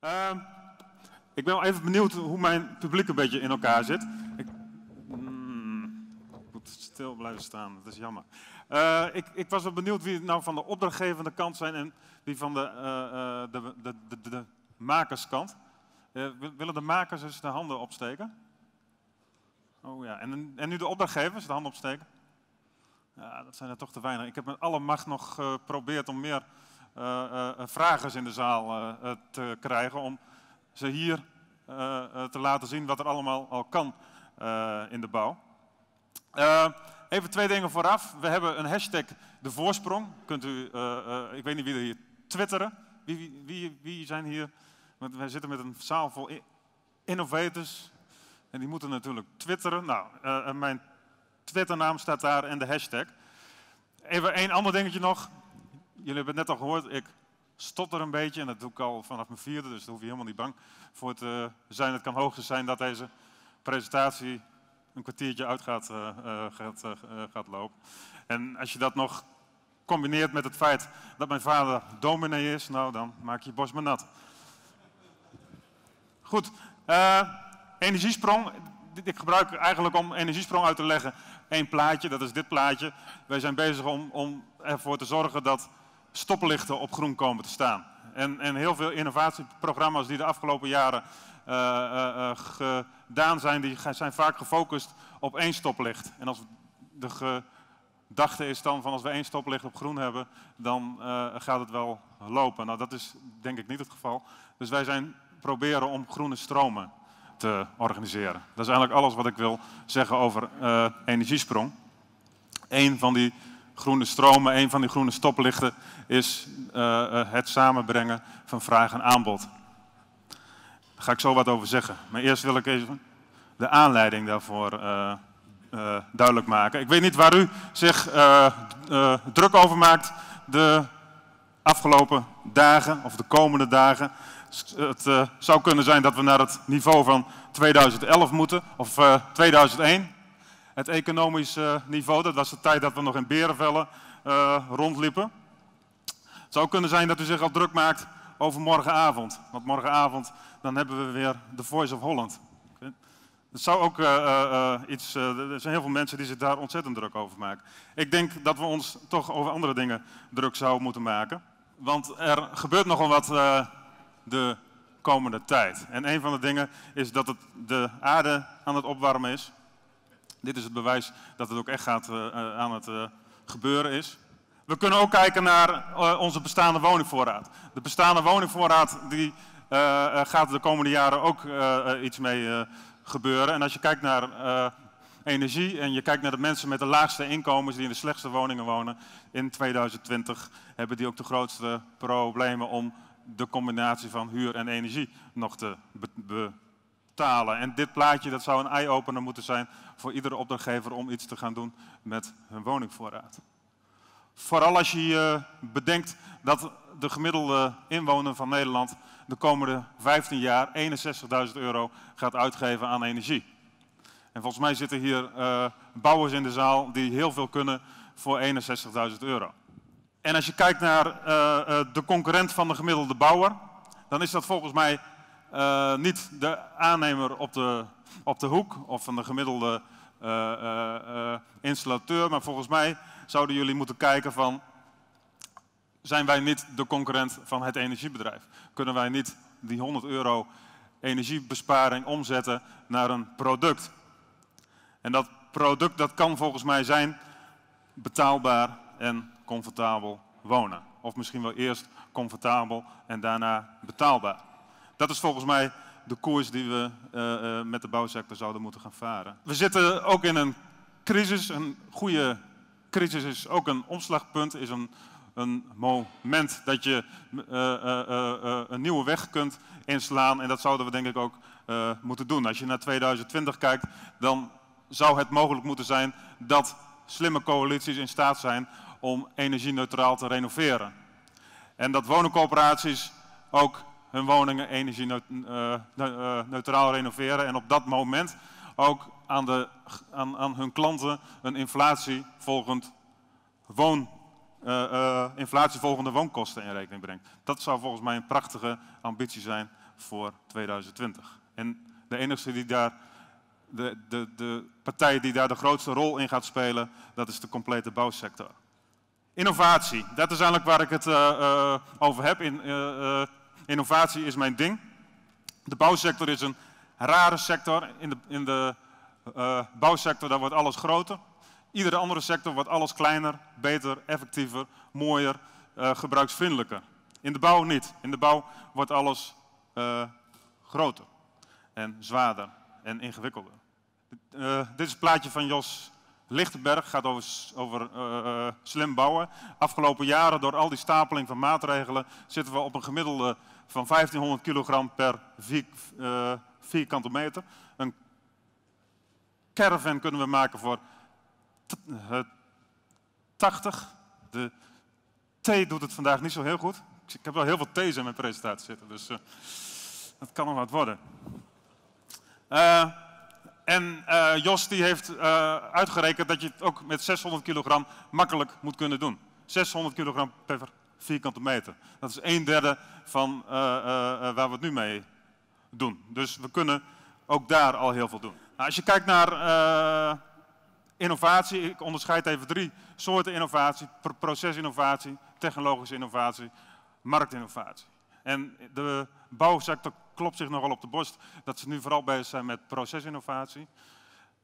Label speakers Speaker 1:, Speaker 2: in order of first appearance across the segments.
Speaker 1: Ehm, ik ben wel even benieuwd hoe mijn publiek een beetje in elkaar zit. Ik stil blijven staan. Dat is jammer. Eh, ik, ik, was wel benieuwd wie nou van de opdrachtgevende kant zijn en wie van de, eh, eh, de, de, de makerskant. willen de makers eens de handen opsteken? Oh ja, en, en nu de opdrachtgevers de handen opsteken? Ja, dat zijn er toch te weinig. Ik heb met alle macht nog geprobeerd om meer vragers in de zaal te krijgen. Om ze hier te laten zien wat er allemaal al kan in de bouw. Eh, even twee dingen vooraf. We hebben een hashtag de voorsprong. Kunt u, eh, eh, ik weet niet wie er hier twitteren. Wie, wie, wie, zijn hier? Want wij zitten met een zaal vol innovators. En die moeten natuurlijk twitteren. Nou, mijn twitternaam staat daar en de hashtag. Even één ander dingetje nog. Jullie hebben het net al gehoord, ik stotter een beetje. En dat doe ik al vanaf mijn vierde, dus daar hoef je helemaal niet bang voor te zijn. Het kan hoogstens zijn dat deze presentatie een kwartiertje uit gaat, eh, eh, gaat, eh, gaat lopen. En als je dat nog combineert met het feit dat mijn vader dominee is, nou dan maak je bos maar nat. Goed, energiesprong. Ik gebruik eigenlijk om energiesprong uit te leggen één plaatje, dat is dit plaatje. Wij zijn bezig om, om ervoor te zorgen dat stoplichten op groen komen te staan. En, en heel veel innovatieprogramma's die de afgelopen jaren eh, eh, eh, gedaan zijn, die zijn vaak gefocust op één stoplicht. En als de gedachte is dan van als we één stoplicht op groen hebben, dan gaat het wel lopen. Nou, dat is denk ik niet het geval. Dus wij zijn proberen om groene stromen te organiseren. Dat is eigenlijk alles wat ik wil zeggen over energiesprong. Een van die groene stromen, een van die groene stoplichten is het samenbrengen van vraag en aanbod. Daar ga ik zo wat over zeggen. Maar eerst wil ik even de aanleiding daarvoor eh, eh, duidelijk maken. Ik weet niet waar u zich eh, druk over maakt de afgelopen dagen of de komende dagen. Het zou kunnen zijn dat we naar het niveau van 2011 moeten of 2001. Het economisch niveau, dat was de tijd dat we nog in Berenvellen rondliepen. Het zou kunnen zijn dat u zich al druk maakt over morgenavond. Want morgenavond dan hebben we weer de Voice of Holland. Het zou ook eh, eh, eh, iets, er zijn heel veel mensen die zich daar ontzettend druk over maken. Ik denk dat we ons toch over andere dingen druk zouden moeten maken. Want er gebeurt nogal wat de komende tijd. En een van de dingen is dat het de aarde aan het opwarmen is. Dit is het bewijs dat het ook echt gaat, aan het gebeuren is. We kunnen ook kijken naar onze bestaande woningvoorraad. De bestaande woningvoorraad die eh, eh, gaat er de komende jaren ook eh, iets mee gebeuren. En als je kijkt naar energie en je kijkt naar de mensen met de laagste inkomens die in de slechtste woningen wonen, in 2020 hebben die ook de grootste problemen om de combinatie van huur en energie nog te betalen. En dit plaatje dat zou een eye-opener moeten zijn voor iedere opdrachtgever om iets te gaan doen met hun woningvoorraad. Vooral als je bedenkt dat de gemiddelde inwoner van Nederland de komende 15 jaar 61.000 euro gaat uitgeven aan energie. En volgens mij zitten hier eh, bouwers in de zaal die heel veel kunnen voor 61.000 euro. En als je kijkt naar eh, eh, de concurrent van de gemiddelde bouwer, dan is dat volgens mij niet de aannemer op de, op de hoek of van de gemiddelde installateur, maar volgens mij zouden jullie moeten kijken van, zijn wij niet de concurrent van het energiebedrijf? Kunnen wij niet die 100 euro energiebesparing omzetten naar een product? En dat product dat kan volgens mij zijn betaalbaar en comfortabel wonen. Of misschien wel eerst comfortabel en daarna betaalbaar. Dat is volgens mij de koers die we eh, eh, met de bouwsector zouden moeten gaan varen. We zitten ook in een crisis, een goede crisis is ook een omslagpunt, is een, een moment dat je eh, eh, eh, een nieuwe weg kunt inslaan. En dat zouden we denk ik ook moeten doen. Als je naar 2020 kijkt, dan zou het mogelijk moeten zijn dat slimme coalities in staat zijn om energie-neutraal te renoveren. En dat woningcoöperaties ook hun woningen energie-neutraal renoveren. En op dat moment ook aan, de, aan, aan hun klanten een inflatie volgend woon, uh, eh, eh, inflatievolgende woonkosten in rekening brengt. Dat zou volgens mij een prachtige ambitie zijn voor 2020. En de enige die daar, de, de, de partij die daar de grootste rol in gaat spelen, dat is de complete bouwsector. Innovatie, dat is eigenlijk waar ik het eh, over heb. In, innovatie is mijn ding. De bouwsector is een rare sector. In de, in de eh, bouwsector daar wordt alles groter. Iedere andere sector wordt alles kleiner, beter, effectiever, mooier, eh, gebruiksvriendelijker. In de bouw niet. In de bouw wordt alles eh, groter en zwaarder en ingewikkelder. dit is het plaatje van Jos Lichtenberg gaat over, over slim bouwen. Afgelopen jaren, door al die stapeling van maatregelen, zitten we op een gemiddelde van 1500 kilogram per, viek, vierkante meter. Een caravan kunnen we maken voor 80. Eh, De T doet het vandaag niet zo heel goed. Ik heb wel heel veel T's in mijn presentatie zitten, dus uh, dat kan nog wat worden. Eh, en uh, Jos die heeft uitgerekend dat je het ook met 600 kilogram makkelijk moet kunnen doen. 600 kilogram per vierkante meter. Dat is een derde van waar we het nu mee doen. Dus we kunnen ook daar al heel veel doen. Nou, als je kijkt naar eh, innovatie, ik onderscheid even drie soorten innovatie. Procesinnovatie, technologische innovatie, marktinnovatie. En de bouwsector klopt zich nogal op de borst dat ze nu vooral bezig zijn met procesinnovatie.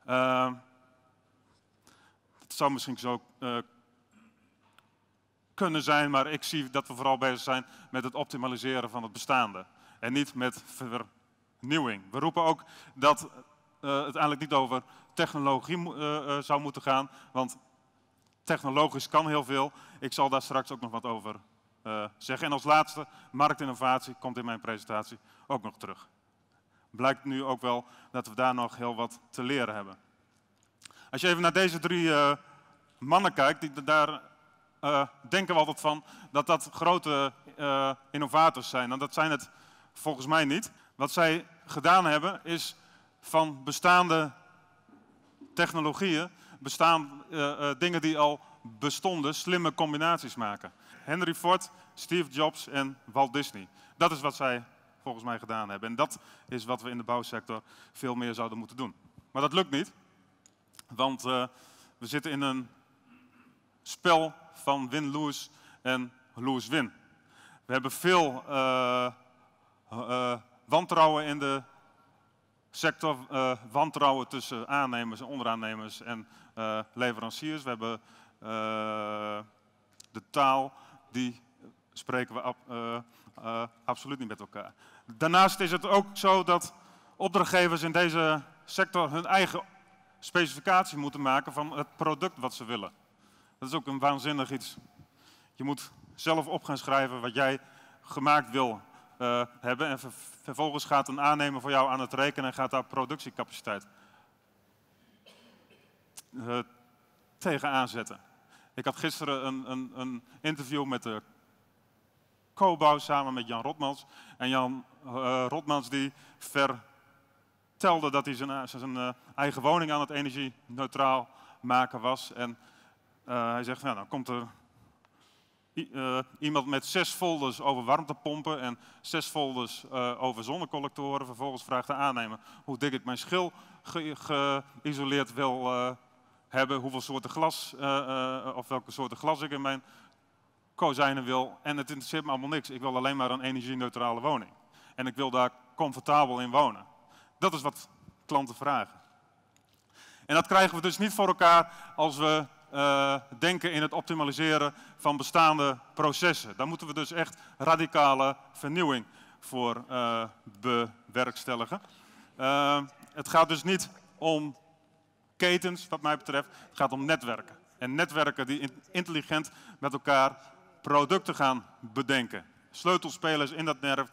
Speaker 1: Uh, het zou misschien zo eh, kunnen zijn, maar ik zie dat we vooral bezig zijn met het optimaliseren van het bestaande en niet met vernieuwing. We roepen ook dat het eh, eigenlijk niet over technologie eh, eh, zou moeten gaan, want technologisch kan heel veel. Ik zal daar straks ook nog wat over zeggen. En als laatste, marktinnovatie komt in mijn presentatie ook nog terug. Blijkt nu ook wel dat we daar nog heel wat te leren hebben. Als je even naar deze drie mannen kijkt, die daar denken we altijd van dat dat grote innovators zijn. En dat zijn het Volgens mij niet. Wat zij gedaan hebben is van bestaande technologieën, bestaan, eh, eh, dingen die al bestonden, slimme combinaties maken. Henry Ford, Steve Jobs en Walt Disney. Dat is wat zij volgens mij gedaan hebben. En dat is wat we in de bouwsector veel meer zouden moeten doen. Maar dat lukt niet, want eh, we zitten in een spel van win-lose en lose-win. We hebben veel eh, eh, wantrouwen in de sector, eh, wantrouwen tussen aannemers en onderaannemers en leveranciers. We hebben de taal, die spreken we absoluut niet met elkaar. Daarnaast is het ook zo dat opdrachtgevers in deze sector hun eigen specificatie moeten maken van het product wat ze willen. Dat is ook een waanzinnig iets. Je moet zelf op gaan schrijven wat jij gemaakt wil uh, hebben. En vervolgens gaat een aannemer voor jou aan het rekenen en gaat daar productiecapaciteit uh, tegen aanzetten. Ik had gisteren een, een, een interview met de co-bouw samen met Jan Rotmans. En Jan eh, Rotmans die vertelde dat hij zijn, zijn eigen woning aan het energie-neutraal maken was. En hij zegt, nou, dan komt er eh, iemand met zes folders over warmtepompen en zes folders eh, over zonnecollectoren. Vervolgens vraagt de aannemer hoe dik ik mijn schil geïsoleerd wil eh, hebben, hoeveel soorten glas of welke soorten glas ik in mijn kozijnen wil. En het interesseert me allemaal niks. Ik wil alleen maar een energie-neutrale woning. En ik wil daar comfortabel in wonen. Dat is wat klanten vragen. En dat krijgen we dus niet voor elkaar als we eh, denken in het optimaliseren van bestaande processen. Daar moeten we dus echt radicale vernieuwing voor eh, bewerkstelligen. Eh, het gaat dus niet om ketens, wat mij betreft. Het gaat om netwerken. En netwerken die intelligent met elkaar producten gaan bedenken. Sleutelspelers in dat, nerf,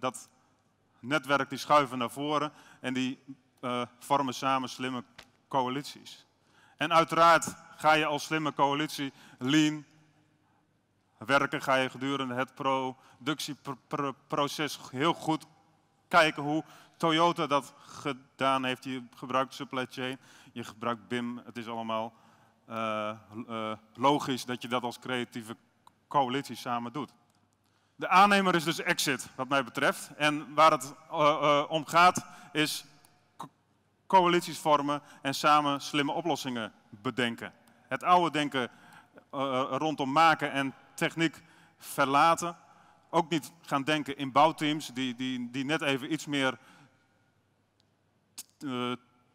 Speaker 1: dat netwerk die schuiven naar voren en die vormen samen slimme coalities. En uiteraard ga je als slimme coalitie lean werken. Ga je gedurende het productieproces heel goed kijken hoe Toyota dat gedaan heeft. Je gebruikt supply chain, je gebruikt BIM. Het is allemaal eh, eh, logisch dat je dat als creatieve coalitie samen doet. De aannemer is dus exit, wat mij betreft. En waar het eh, om gaat, is coalities vormen en samen slimme oplossingen bedenken. Het oude denken eh, eh, rondom maken en techniek verlaten. Ook niet gaan denken in bouwteams die, die, die net even iets meer eh,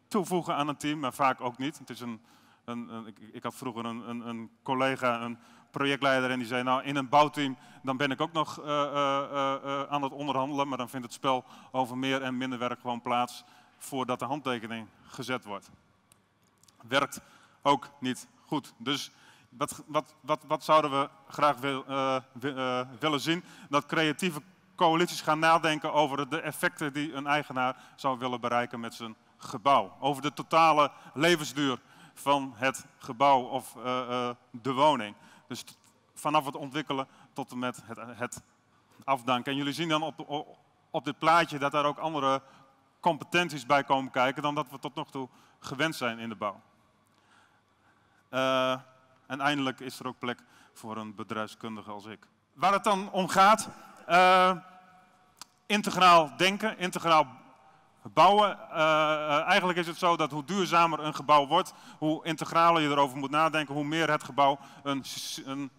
Speaker 1: toevoegen aan een team, maar vaak ook niet. Het is een, een, ik, had vroeger een, een, collega, een projectleider, en die zei: Nou, in een bouwteam dan ben ik ook nog aan het onderhandelen, maar dan vindt het spel over meer en minder werk gewoon plaats voordat de handtekening gezet wordt. Werkt ook niet goed. Dus wat, wat, wat, wat zouden we graag wil, eh, eh, willen zien? Dat creatieve coalities gaan nadenken over de effecten die een eigenaar zou willen bereiken met zijn gebouw. Over de totale levensduur van het gebouw of eh, de woning. Dus vanaf het ontwikkelen tot en met het, het afdanken. En jullie zien dan op, op dit plaatje dat daar ook andere competenties bij komen kijken dan dat we tot nog toe gewend zijn in de bouw. Uh, en eindelijk is er ook plek voor een bedrijfskundige als ik. Waar het dan om gaat, eh, integraal denken, integraal Bouwen. Eh, eh, eigenlijk is het zo dat hoe duurzamer een gebouw wordt, hoe integraler je erover moet nadenken, hoe meer het gebouw een, een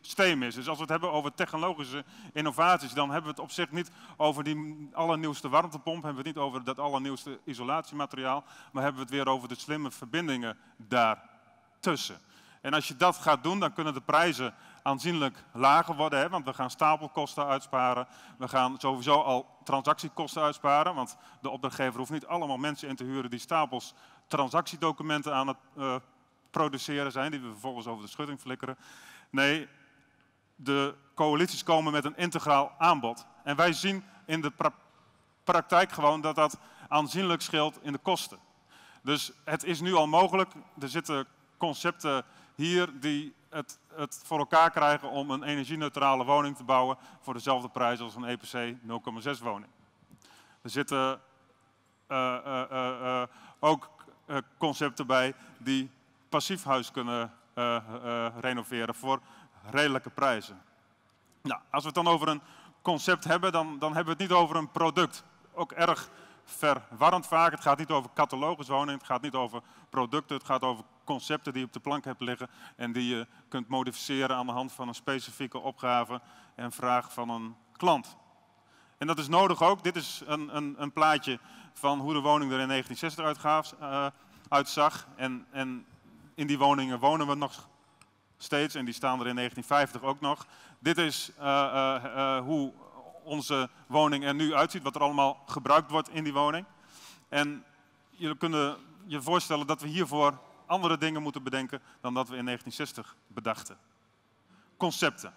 Speaker 1: systeem is. Dus als we het hebben over technologische innovaties, dan hebben we het op zich niet over die allernieuwste warmtepomp, hebben we het niet over dat allernieuwste isolatiemateriaal, maar hebben we het weer over de slimme verbindingen daartussen. En als je dat gaat doen, dan kunnen de prijzen aanzienlijk lager worden. Hè, want we gaan stapelkosten uitsparen. We gaan sowieso al transactiekosten uitsparen. Want de opdrachtgever hoeft niet allemaal mensen in te huren die stapels transactiedocumenten aan het eh, produceren zijn. Die we vervolgens over de schutting flikkeren. Nee, de coalities komen met een integraal aanbod. En wij zien in de praktijk gewoon dat dat aanzienlijk scheelt in de kosten. Dus het is nu al mogelijk. Er zitten concepten hier die het, het voor elkaar krijgen om een energie-neutrale woning te bouwen voor dezelfde prijs als een EPC 0,6 woning. Er zitten eh, eh, eh, ook concepten bij die passief huis kunnen renoveren voor redelijke prijzen. Nou, als we het dan over een concept hebben, dan, dan hebben we het niet over een product. Ook erg verwarrend vaak. Het gaat niet over catalogus het gaat niet over producten, het gaat over concepten die je op de plank hebt liggen en die je kunt modificeren aan de hand van een specifieke opgave en vraag van een klant. En dat is nodig ook. Dit is een, een, een plaatje van hoe de woning er in 1960 uitgaaf, eh, uitzag. En, en in die woningen wonen we nog steeds en die staan er in 1950 ook nog. Dit is eh, eh, hoe onze woning er nu uitziet, wat er allemaal gebruikt wordt in die woning. En jullie kunnen je voorstellen dat we hiervoor andere dingen moeten bedenken dan dat we in 1960 bedachten. Concepten.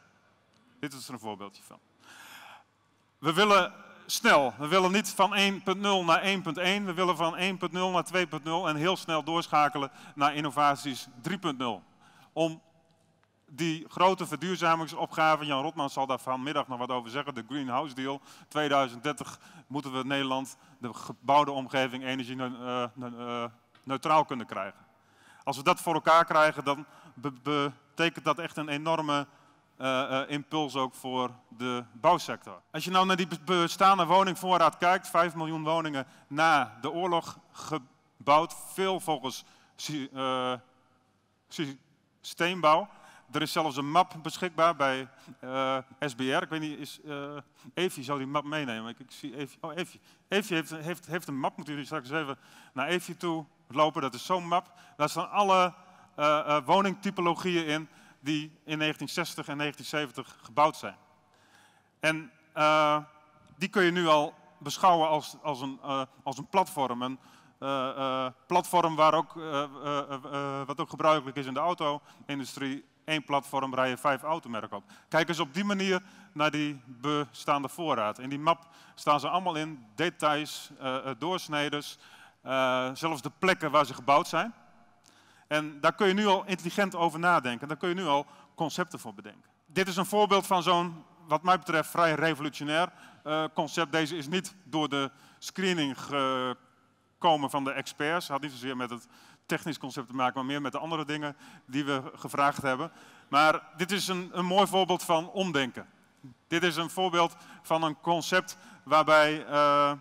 Speaker 1: Dit is er een voorbeeldje van. We willen snel. We willen niet van 1.0 naar 1.1. We willen van 1.0 naar 2.0 en heel snel doorschakelen naar innovaties 3.0. Om die grote verduurzamingsopgave, Jan Rotman zal daar vanmiddag nog wat over zeggen, de Greenhouse Deal. 2030 moeten we Nederland, de gebouwde omgeving, energie eh, eh, neutraal kunnen krijgen. Als we dat voor elkaar krijgen, dan betekent dat echt een enorme eh, eh, impuls ook voor de bouwsector. Als je nou naar die bestaande woningvoorraad kijkt, 5 miljoen woningen na de oorlog gebouwd, veel volgens eh, steenbouw. Er is zelfs een map beschikbaar bij SBR. Ik weet niet, is, Evie zou die map meenemen. Ik, zie Evie. Oh, Evie heeft, heeft, een map, moeten jullie straks even naar Evie toe lopen. Dat is zo'n map. Daar staan alle eh, eh, woningtypologieën in die in 1960 en 1970 gebouwd zijn. En eh, die kun je nu al beschouwen als, als, een, als een platform. Een platform waar ook, wat ook gebruikelijk is in de auto-industrie. Eén platform rijden vijf automerken op. Kijk eens op die manier naar die bestaande voorraad. In die map staan ze allemaal in, details, doorsneden. doorsneders. Eh, zelfs de plekken waar ze gebouwd zijn. En daar kun je nu al intelligent over nadenken. Daar kun je nu al concepten voor bedenken. Dit is een voorbeeld van zo'n, wat mij betreft, vrij revolutionair eh, concept. Deze is niet door de screening gekomen van de experts. Had niet zozeer met het technisch concept te maken, maar meer met de andere dingen die we gevraagd hebben. Maar dit is een, een mooi voorbeeld van omdenken. Dit is een voorbeeld van een concept waarbij eh,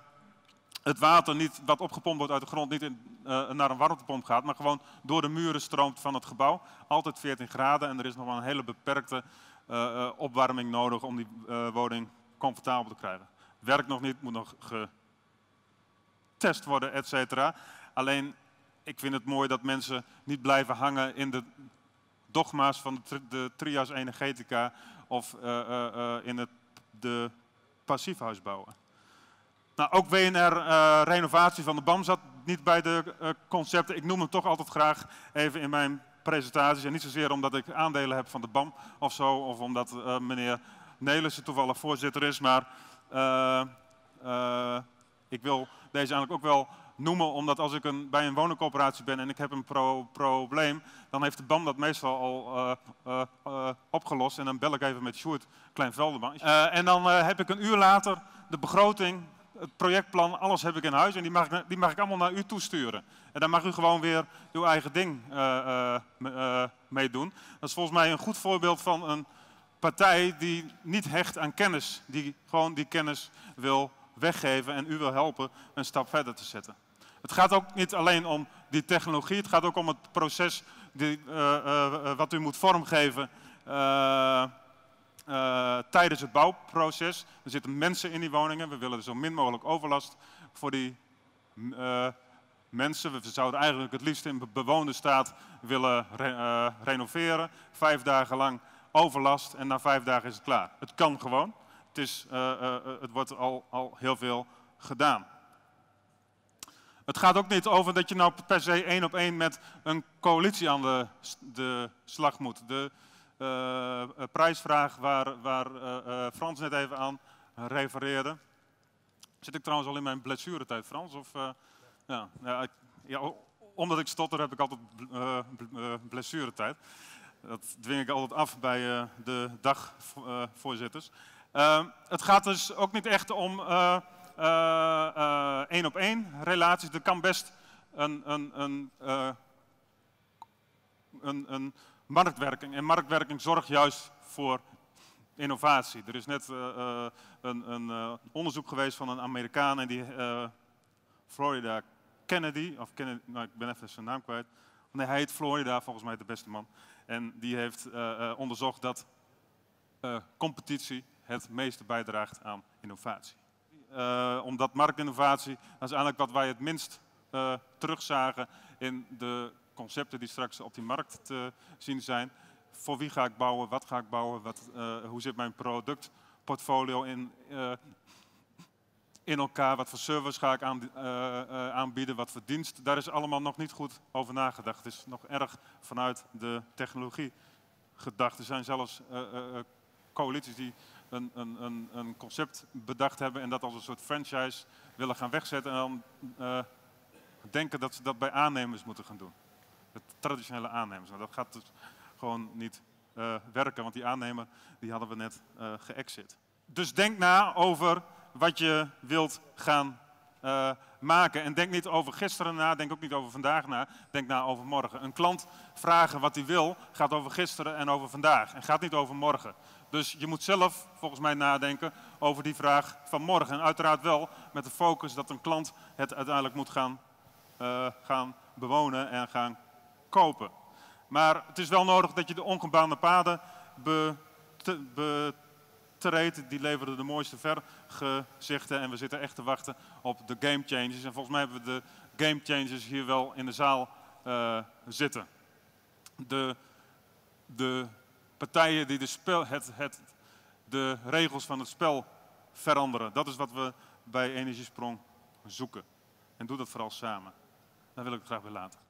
Speaker 1: het water niet, wat opgepompt wordt uit de grond niet eh, naar een warmtepomp gaat, maar gewoon door de muren stroomt van het gebouw. Altijd 14 graden en er is nog wel een hele beperkte eh, eh, opwarming nodig om die woning comfortabel te krijgen. Werkt nog niet, moet nog getest worden, et cetera. Alleen, ik vind het mooi dat mensen niet blijven hangen in de dogma's van de, de trias energetica of in het, de passiefhuisbouwen. Nou, ook WNR-renovatie eh, van de BAM zat niet bij de eh, concepten. Ik noem hem toch altijd graag even in mijn presentaties. En niet zozeer omdat ik aandelen heb van de BAM of zo, of omdat uh, meneer Nelissen toevallig voorzitter is. Maar ik wil deze eigenlijk ook wel noemen, omdat als ik een, bij een woningcoöperatie ben en ik heb een pro, probleem, dan heeft de BAM dat meestal al opgelost. En dan bel ik even met Sjoerd Kleinvelderman. en dan heb ik een uur later de begroting het projectplan, alles heb ik in huis en die mag, ik, die mag ik allemaal naar u toesturen. En dan mag u gewoon weer uw eigen ding uh, eh, eh, eh, mee doen. Dat is volgens mij een goed voorbeeld van een partij die niet hecht aan kennis, die gewoon die kennis wil weggeven en u wil helpen een stap verder te zetten. Het gaat ook niet alleen om die technologie, het gaat ook om het proces die, wat u moet vormgeven. Eh, tijdens het bouwproces. Er zitten mensen in die woningen. We willen zo min mogelijk overlast voor die eh, mensen. We zouden eigenlijk het liefst in bewoonde staat willen eh, renoveren. Vijf dagen lang overlast en na vijf dagen is het klaar. Het kan gewoon. Het, is, het wordt al, al heel veel gedaan. Het gaat ook niet over dat je nou per se één op één met een coalitie aan de, de slag moet. De, eh, prijsvraag waar, waar eh, eh, Frans net even aan refereerde. Zit ik trouwens al in mijn blessuretijd, Frans? Of, ja. Ja, omdat ik stotter heb ik altijd uh, blessuretijd. Dat dwing ik altijd af bij de dagvoorzitters. Ehm, het gaat dus ook niet echt om één op één relaties. Er kan best een, een, een, een marktwerking. En marktwerking zorgt juist voor innovatie. Er is net eh, eh, een, een eh, onderzoek geweest van een Amerikaan en die Florida Kennedy, of Kennedy, nou, ik ben even zijn naam kwijt. Nee, hij heet Florida, volgens mij de beste man. En die heeft onderzocht dat competitie het meeste bijdraagt aan innovatie. omdat marktinnovatie, dat is eigenlijk wat wij het minst terugzagen in de concepten die straks op die markt te zien zijn. Voor wie ga ik bouwen? Wat ga ik bouwen? Wat, eh, hoe zit mijn productportfolio in, eh, in elkaar? Wat voor service ga ik aan, eh, aanbieden? Wat voor dienst? Daar is allemaal nog niet goed over nagedacht. Het is nog erg vanuit de technologie gedacht. Er zijn zelfs coalities die een, een, een, concept bedacht hebben en dat als een soort franchise willen gaan wegzetten en dan denken dat ze dat bij aannemers moeten gaan doen traditionele aannemers. Maar nou, dat gaat dus gewoon niet eh, werken, want die aannemer die hadden we net uh, geëxit. Dus denk na over wat je wilt gaan eh, maken. En denk niet over gisteren na, denk ook niet over vandaag na, denk na over morgen. Een klant vragen wat hij wil gaat over gisteren en over vandaag en gaat niet over morgen. Dus je moet zelf volgens mij nadenken over die vraag van morgen. En uiteraard wel met de focus dat een klant het uiteindelijk moet gaan, gaan bewonen en gaan kopen. Maar het is wel nodig dat je de ongebaande paden betreedt. Die leveren de mooiste vergezichten. En we zitten echt te wachten op de game changes. En volgens mij hebben we de game changes hier wel in de zaal eh, zitten. De, de, partijen die de, spel, het, het, de regels van het spel veranderen. Dat is wat we bij Energiesprong zoeken. En doe dat vooral samen. Daar wil ik het graag bij laten.